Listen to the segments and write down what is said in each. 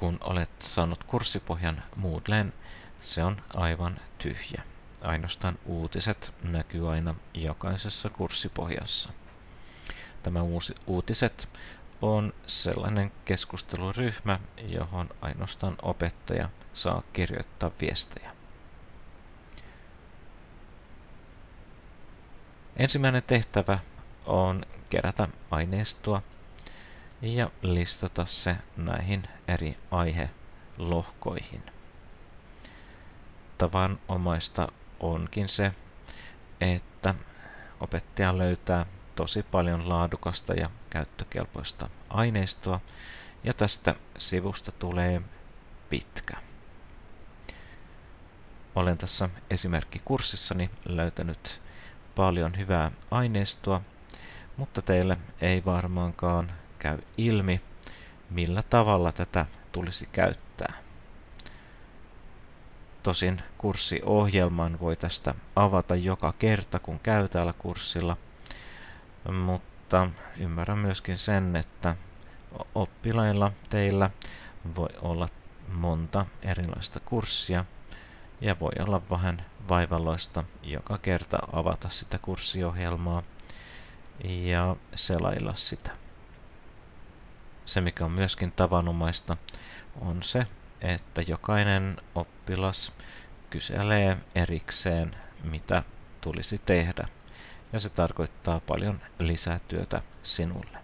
kun olet saanut kurssipohjan Moodleen, se on aivan tyhjä. Ainoastaan uutiset näkyy aina jokaisessa kurssipohjassa. Tämä uusi uutiset on sellainen keskusteluryhmä, johon ainoastaan opettaja saa kirjoittaa viestejä. Ensimmäinen tehtävä on kerätä aineistoa ja listata se näihin eri aihelohkoihin. Tavanomaista onkin se, että opettaja löytää tosi paljon laadukasta ja käyttökelpoista aineistoa ja tästä sivusta tulee pitkä. Olen tässä esimerkkikurssissani löytänyt paljon hyvää aineistoa, mutta teille ei varmaankaan käy ilmi, millä tavalla tätä tulisi käyttää. Tosin kurssiohjelman voi tästä avata joka kerta, kun käy täällä kurssilla, mutta ymmärrän myöskin sen, että oppilailla teillä voi olla monta erilaista kurssia ja voi olla vähän vaivalloista joka kerta avata sitä kurssiohjelmaa ja selailla sitä. Se, mikä on myöskin tavanomaista, on se, että jokainen oppilas kyselee erikseen, mitä tulisi tehdä, ja se tarkoittaa paljon lisätyötä sinulle.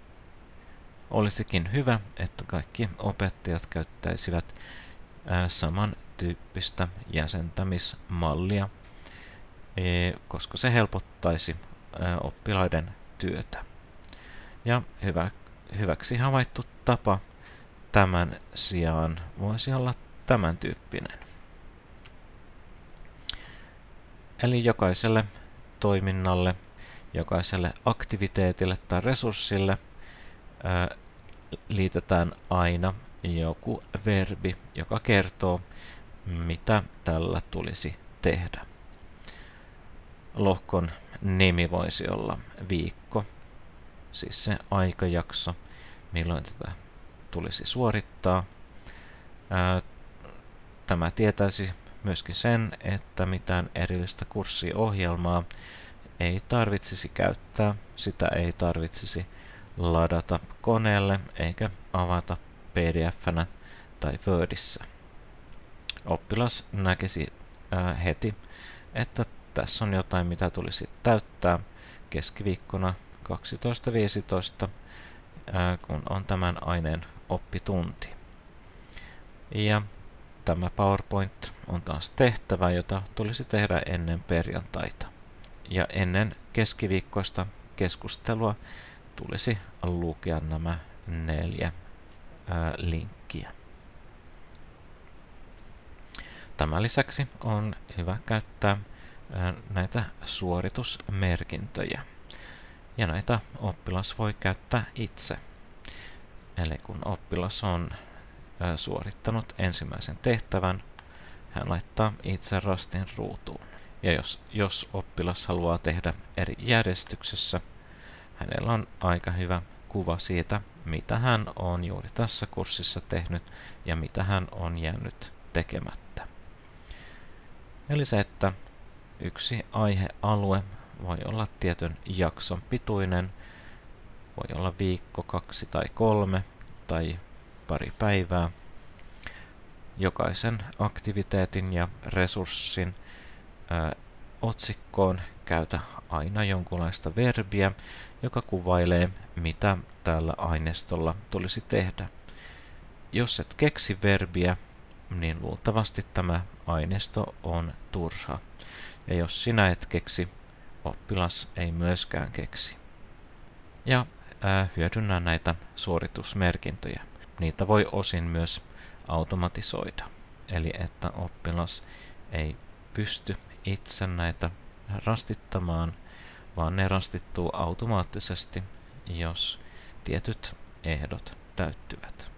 Olisikin hyvä, että kaikki opettajat käyttäisivät samantyyppistä jäsentämismallia, e, koska se helpottaisi oppilaiden työtä. Ja hyvä hyväksi havaittu tapa tämän sijaan voisi olla tämän tyyppinen. Eli jokaiselle toiminnalle, jokaiselle aktiviteetille tai resurssille ää, liitetään aina joku verbi, joka kertoo, mitä tällä tulisi tehdä. Lohkon nimi voisi olla viikko siis se aikajakso, milloin tätä tulisi suorittaa. tämä tietäisi myöskin sen, että mitään erillistä kurssiohjelmaa ei tarvitsisi käyttää, sitä ei tarvitsisi ladata koneelle eikä avata pdf-nä tai Wordissä. Oppilas näkisi heti, että tässä on jotain, mitä tulisi täyttää keskiviikkona 12.15, kun on tämän aineen oppitunti. Ja tämä PowerPoint on taas tehtävä, jota tulisi tehdä ennen perjantaita. Ja ennen keskiviikkoista keskustelua tulisi lukea nämä neljä linkkiä. Tämän lisäksi on hyvä käyttää näitä suoritusmerkintöjä ja näitä oppilas voi käyttää itse. Eli kun oppilas on suorittanut ensimmäisen tehtävän, hän laittaa itse rastin ruutuun. Ja jos, jos oppilas haluaa tehdä eri järjestyksessä, hänellä on aika hyvä kuva siitä, mitä hän on juuri tässä kurssissa tehnyt ja mitä hän on jäänyt tekemättä. Eli se, että yksi aihealue voi olla tietyn jakson pituinen, voi olla viikko, kaksi tai kolme tai pari päivää. Jokaisen aktiviteetin ja resurssin ö, otsikkoon käytä aina jonkunlaista verbiä, joka kuvailee, mitä tällä aineistolla tulisi tehdä. Jos et keksi verbiä, niin luultavasti tämä aineisto on turha. Ja jos sinä et keksi oppilas ei myöskään keksi. Ja ää, hyödynnä näitä suoritusmerkintöjä. Niitä voi osin myös automatisoida. Eli että oppilas ei pysty itse näitä rastittamaan, vaan ne rastittuu automaattisesti, jos tietyt ehdot täyttyvät.